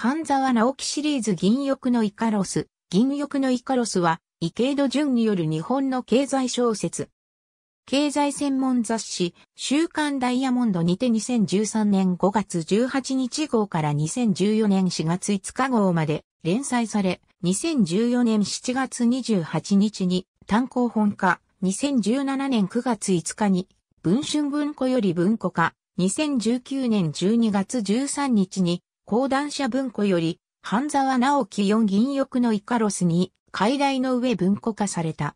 半沢直樹シリーズ銀翼のイカロス。銀翼のイカロスは、池井戸淳による日本の経済小説。経済専門雑誌、週刊ダイヤモンドにて2013年5月18日号から2014年4月5日号まで連載され、2014年7月28日に単行本化、2017年9月5日に文春文庫より文庫化、2019年12月13日に講談社文庫より、半沢直樹4銀翼のイカロスに、海外の上文庫化された。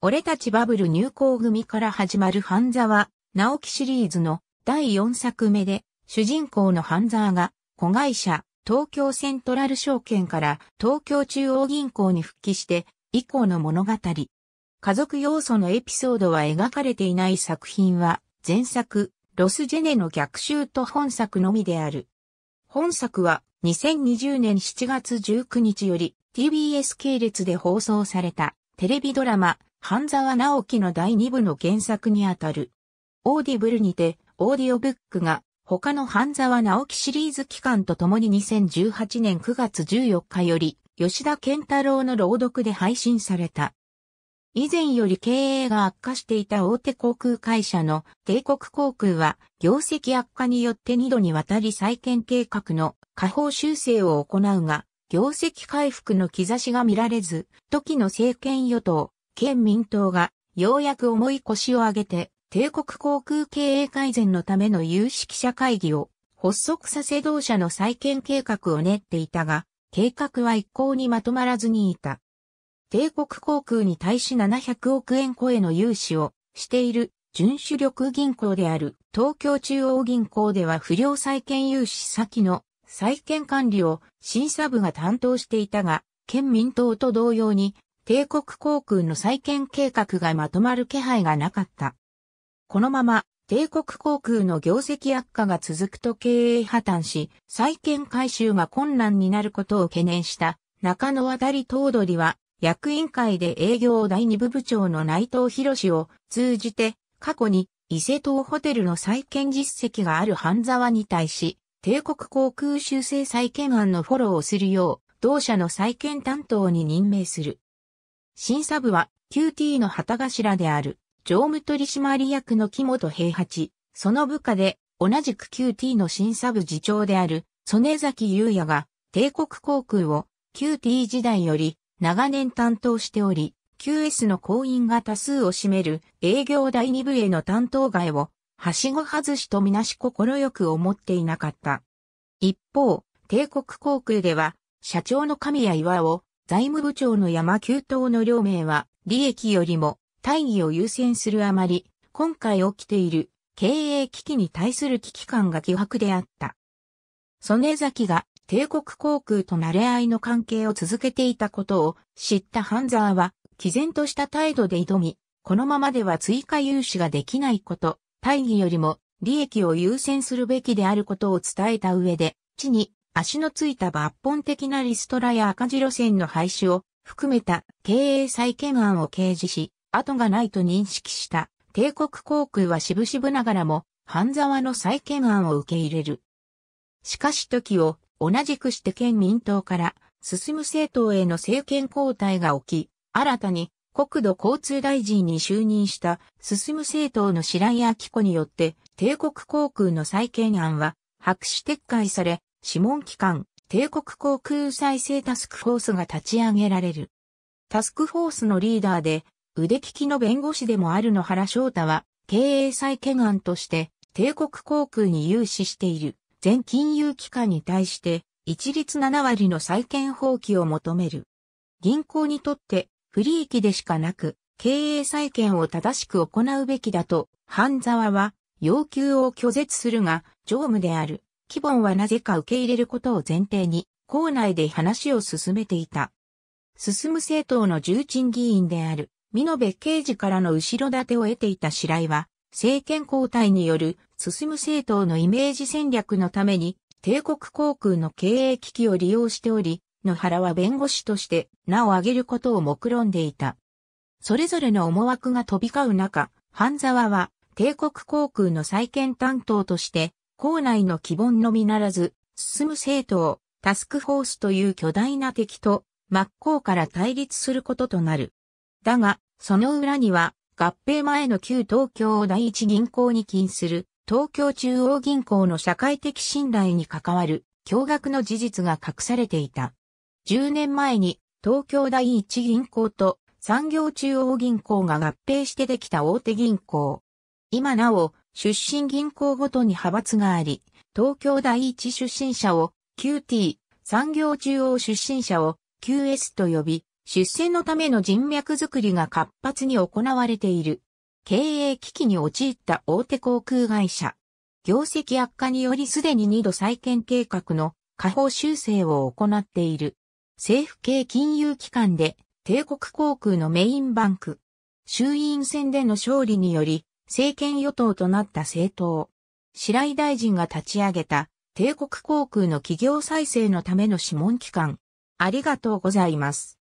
俺たちバブル入校組から始まる半沢直樹シリーズの第4作目で、主人公の半沢が、子会社、東京セントラル証券から東京中央銀行に復帰して以降の物語。家族要素のエピソードは描かれていない作品は前作、ロスジェネの逆襲と本作のみである。本作は2020年7月19日より TBS 系列で放送されたテレビドラマ半沢直樹の第2部の原作にあたる。オーディブルにてオーディオブックが他の半沢直樹シリーズ期間とともに2018年9月14日より吉田健太郎の朗読で配信された。以前より経営が悪化していた大手航空会社の帝国航空は業績悪化によって2度にわたり再建計画の下方修正を行うが、業績回復の兆しが見られず、時の政権与党、県民党がようやく重い腰を上げて、帝国航空経営改善のための有識者会議を発足させ同社の再建計画を練っていたが、計画は一向にまとまらずにいた。帝国航空に対し700億円超えの融資をしている純主力銀行である東京中央銀行では不良債権融資先の債権管理を審査部が担当していたが、県民党と同様に帝国航空の再建計画がまとまる気配がなかった。このまま帝国航空の業績悪化が続くと経営破綻し、再建回収が困難になることを懸念した中野渡り頭取は役員会で営業第二部部長の内藤博を通じて、過去に伊勢東ホテルの再建実績がある半沢に対し、帝国航空修正再建案のフォローをするよう、同社の再建担当に任命する。審査部は QT の旗頭である常務取締役の木本平八、その部下で同じく QT の審査部次長である曽根崎優也が帝国航空を QT 時代より長年担当しており、QS の行員が多数を占める営業第2部への担当外を、はしご外しとみなし心よく思っていなかった。一方、帝国航空では、社長の神谷岩を、財務部長の山急等の両名は、利益よりも、大義を優先するあまり、今回起きている経営危機に対する危機感が希薄であった。曽根崎が帝国航空と慣れ合いの関係を続けていたことを知ったハンザーは、毅然とした態度で挑み、このままでは追加融資ができないこと、大義よりも利益を優先するべきであることを伝えた上で、地に足のついた抜本的なリストラや赤字路線の廃止を含めた経営再建案を掲示し、後がないと認識した帝国航空は渋々ながらも、半沢の再建案を受け入れる。しかし時を同じくして県民党から進む政党への政権交代が起き、新たに国土交通大臣に就任した進む政党の白井明子によって帝国航空の再建案は白紙撤回され、諮問機関帝国航空再生タスクフォースが立ち上げられる。タスクフォースのリーダーで腕利きの弁護士でもある野原翔太は経営再建案として帝国航空に融資している。全金融機関に対して一律7割の債権放棄を求める。銀行にとって不利益でしかなく経営債権を正しく行うべきだと、半沢は要求を拒絶するが、常務である、基本はなぜか受け入れることを前提に、校内で話を進めていた。進む政党の重鎮議員である、美延刑事からの後ろ盾を得ていた白井は、政権交代による進む政党のイメージ戦略のために、帝国航空の経営危機を利用しており、野原は弁護士として名を挙げることを目論んでいた。それぞれの思惑が飛び交う中、半沢は帝国航空の再建担当として、校内の基本のみならず、進む政党、タスクフォースという巨大な敵と真っ向から対立することとなる。だが、その裏には合併前の旧東京第一銀行に近する東京中央銀行の社会的信頼に関わる驚愕の事実が隠されていた。10年前に東京第一銀行と産業中央銀行が合併してできた大手銀行。今なお出身銀行ごとに派閥があり、東京第一出身者を QT、産業中央出身者を QS と呼び、出世のための人脈づくりが活発に行われている。経営危機に陥った大手航空会社。業績悪化によりすでに2度再建計画の下方修正を行っている。政府系金融機関で帝国航空のメインバンク。衆院選での勝利により政権与党となった政党。白井大臣が立ち上げた帝国航空の企業再生のための諮問機関。ありがとうございます。